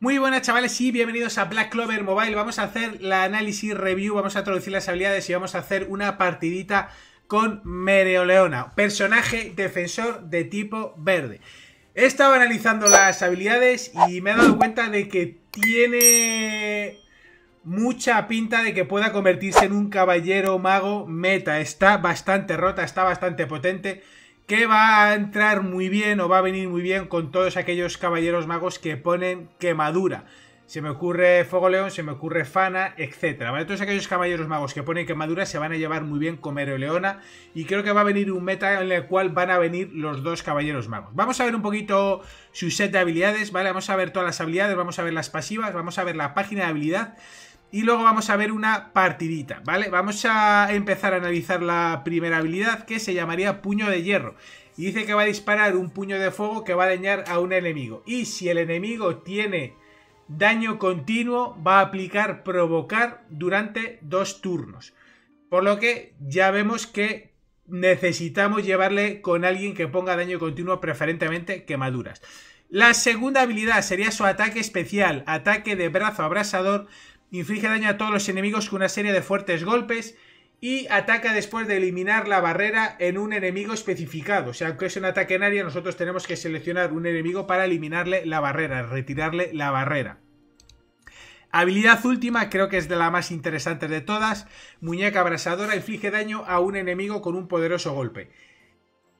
Muy buenas chavales y bienvenidos a Black Clover Mobile. Vamos a hacer la análisis review, vamos a traducir las habilidades y vamos a hacer una partidita con Mereoleona, personaje defensor de tipo verde. He estado analizando las habilidades y me he dado cuenta de que tiene mucha pinta de que pueda convertirse en un caballero mago meta. Está bastante rota, está bastante potente que va a entrar muy bien o va a venir muy bien con todos aquellos caballeros magos que ponen quemadura. Se me ocurre León, se me ocurre Fana, etc. ¿vale? Todos aquellos caballeros magos que ponen quemadura se van a llevar muy bien con Leona. Y creo que va a venir un meta en el cual van a venir los dos caballeros magos. Vamos a ver un poquito su set de habilidades, ¿vale? Vamos a ver todas las habilidades, vamos a ver las pasivas, vamos a ver la página de habilidad. Y luego vamos a ver una partidita, ¿vale? Vamos a empezar a analizar la primera habilidad que se llamaría Puño de Hierro. Y dice que va a disparar un puño de fuego que va a dañar a un enemigo. Y si el enemigo tiene daño continuo, va a aplicar provocar durante dos turnos. Por lo que ya vemos que necesitamos llevarle con alguien que ponga daño continuo, preferentemente quemaduras. La segunda habilidad sería su ataque especial, ataque de brazo abrasador, Inflige daño a todos los enemigos con una serie de fuertes golpes y ataca después de eliminar la barrera en un enemigo especificado. O sea, aunque es un ataque en área, nosotros tenemos que seleccionar un enemigo para eliminarle la barrera, retirarle la barrera. Habilidad última, creo que es de la más interesante de todas. Muñeca abrasadora inflige daño a un enemigo con un poderoso golpe.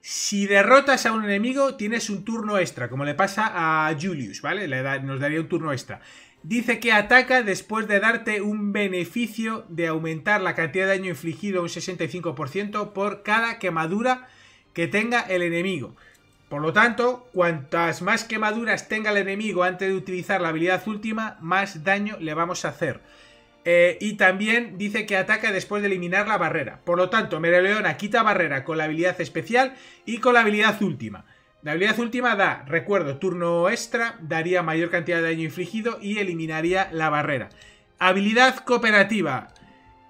Si derrotas a un enemigo, tienes un turno extra, como le pasa a Julius, ¿vale? nos daría un turno extra. Dice que ataca después de darte un beneficio de aumentar la cantidad de daño infligido un 65% por cada quemadura que tenga el enemigo. Por lo tanto, cuantas más quemaduras tenga el enemigo antes de utilizar la habilidad última, más daño le vamos a hacer. Eh, y también dice que ataca después de eliminar la barrera. Por lo tanto, Mereleona quita barrera con la habilidad especial y con la habilidad última. La habilidad última da, recuerdo, turno extra, daría mayor cantidad de daño infligido y eliminaría la barrera. Habilidad cooperativa.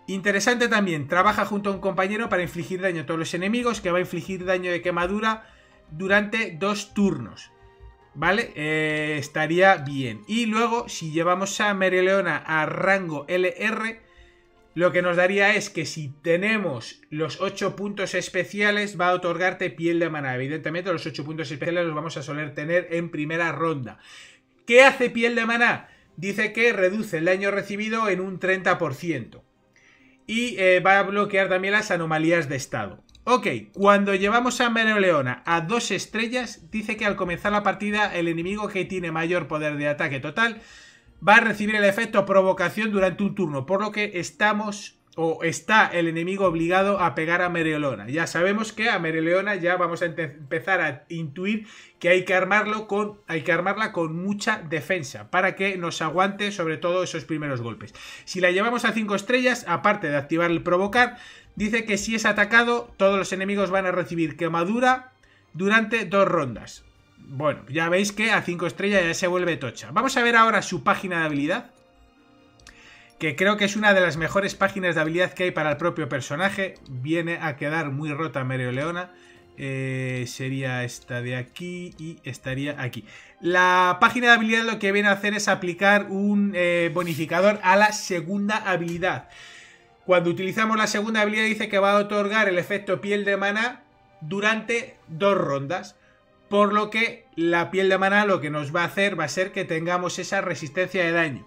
Interesante también, trabaja junto a un compañero para infligir daño a todos los enemigos, que va a infligir daño de quemadura durante dos turnos. ¿Vale? Eh, estaría bien. Y luego, si llevamos a Mereleona a rango LR, lo que nos daría es que si tenemos los 8 puntos especiales, va a otorgarte piel de maná. Evidentemente, los 8 puntos especiales los vamos a soler tener en primera ronda. ¿Qué hace piel de maná? Dice que reduce el daño recibido en un 30%. Y eh, va a bloquear también las anomalías de estado. Ok, cuando llevamos a Leona a dos estrellas, dice que al comenzar la partida el enemigo que tiene mayor poder de ataque total va a recibir el efecto provocación durante un turno, por lo que estamos o está el enemigo obligado a pegar a Mereleona. Ya sabemos que a Mereleona ya vamos a empezar a intuir que hay que armarlo con hay que armarla con mucha defensa para que nos aguante sobre todo esos primeros golpes. Si la llevamos a 5 estrellas, aparte de activar el provocar, dice que si es atacado, todos los enemigos van a recibir quemadura durante dos rondas. Bueno, ya veis que a 5 estrellas ya se vuelve tocha. Vamos a ver ahora su página de habilidad. Que creo que es una de las mejores páginas de habilidad que hay para el propio personaje. Viene a quedar muy rota Mereoleona. Leona. Eh, sería esta de aquí y estaría aquí. La página de habilidad lo que viene a hacer es aplicar un eh, bonificador a la segunda habilidad. Cuando utilizamos la segunda habilidad dice que va a otorgar el efecto piel de mana durante dos rondas por lo que la piel de maná lo que nos va a hacer va a ser que tengamos esa resistencia de daño,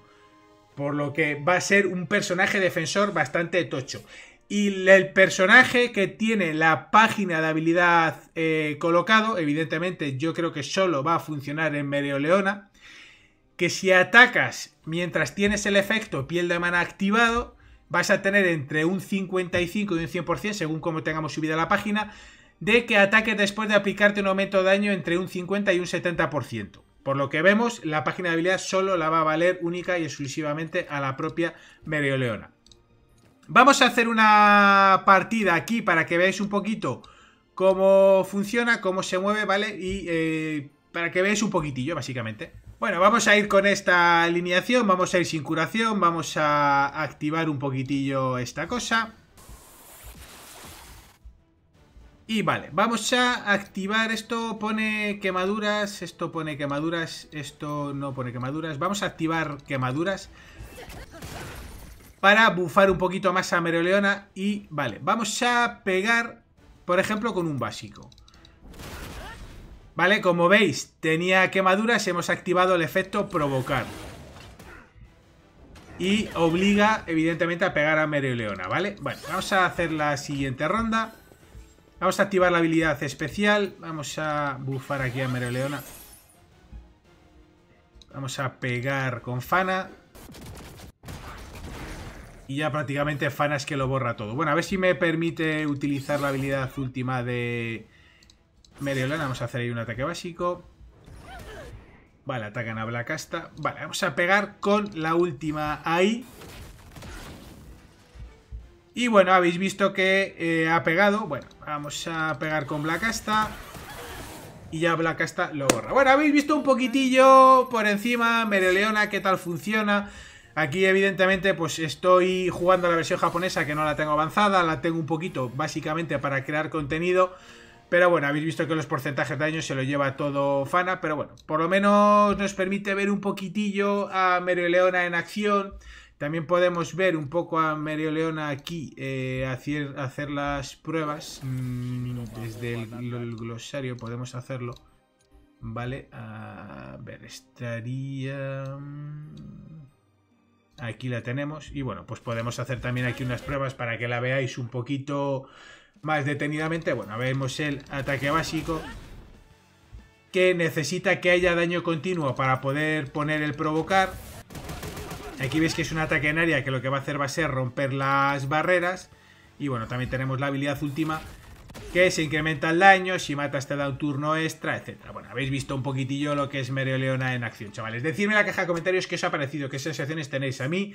por lo que va a ser un personaje defensor bastante tocho. Y el personaje que tiene la página de habilidad eh, colocado, evidentemente yo creo que solo va a funcionar en Mereoleona, que si atacas mientras tienes el efecto piel de maná activado, vas a tener entre un 55 y un 100%, según como tengamos subida la página, de que ataque después de aplicarte un aumento de daño entre un 50 y un 70%. Por lo que vemos, la página de habilidad solo la va a valer única y exclusivamente a la propia Merioleona. Vamos a hacer una partida aquí para que veáis un poquito cómo funciona, cómo se mueve, ¿vale? Y eh, para que veáis un poquitillo, básicamente. Bueno, vamos a ir con esta alineación, vamos a ir sin curación, vamos a activar un poquitillo esta cosa. Y vale, vamos a activar esto, pone quemaduras, esto pone quemaduras, esto no pone quemaduras. Vamos a activar quemaduras para bufar un poquito más a Meroleona y vale, vamos a pegar, por ejemplo, con un básico. Vale, como veis, tenía quemaduras, hemos activado el efecto provocar. Y obliga, evidentemente, a pegar a Meroleona, ¿vale? Bueno, vamos a hacer la siguiente ronda. Vamos a activar la habilidad especial. Vamos a bufar aquí a Mereleona. Vamos a pegar con Fana. Y ya prácticamente Fana es que lo borra todo. Bueno, a ver si me permite utilizar la habilidad última de Mereleona. Vamos a hacer ahí un ataque básico. Vale, atacan a Blacasta. Vale, vamos a pegar con la última ahí. Y bueno, habéis visto que eh, ha pegado. Bueno, vamos a pegar con Blackasta. Y ya Asta lo borra. Bueno, habéis visto un poquitillo por encima Mereleona, qué tal funciona. Aquí evidentemente pues estoy jugando la versión japonesa que no la tengo avanzada, la tengo un poquito básicamente para crear contenido. Pero bueno, habéis visto que los porcentajes de daño se lo lleva todo Fana, pero bueno, por lo menos nos permite ver un poquitillo a Mereleona en acción también podemos ver un poco a Mario Leona aquí eh, hacer, las pruebas. Mm, desde el, el, glosario podemos hacerlo. Vale, a ver, estaría... Mm, aquí la tenemos. Y bueno, pues podemos hacer también aquí unas pruebas para que la veáis un poquito más detenidamente. Bueno, vemos el ataque básico que necesita que haya daño continuo para poder poner el provocar Aquí veis que es un ataque en área que lo que va a hacer va a ser romper las barreras. Y bueno, también tenemos la habilidad última que se incrementa el daño, si matas te da un turno extra, etc. Bueno, habéis visto un poquitillo lo que es Leona en acción, chavales. Decidme en la caja de comentarios qué os ha parecido, qué sensaciones tenéis. A mí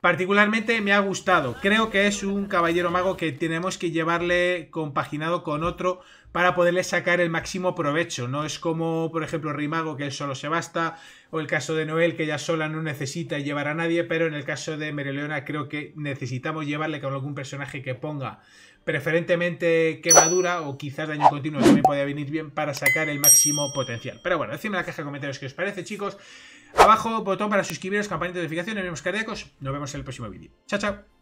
particularmente me ha gustado. Creo que es un caballero mago que tenemos que llevarle compaginado con otro para poderle sacar el máximo provecho. No es como, por ejemplo, Rimago, que él solo se basta, o el caso de Noel, que ya sola no necesita llevar a nadie, pero en el caso de Mereleona creo que necesitamos llevarle con algún personaje que ponga preferentemente quemadura o quizás daño continuo también podría venir bien para sacar el máximo potencial. Pero bueno, decidme en la caja de comentarios qué os parece, chicos. Abajo, botón para suscribiros, campanita de notificaciones, nos vemos cardíacos. Nos vemos en el próximo vídeo. Chao, chao.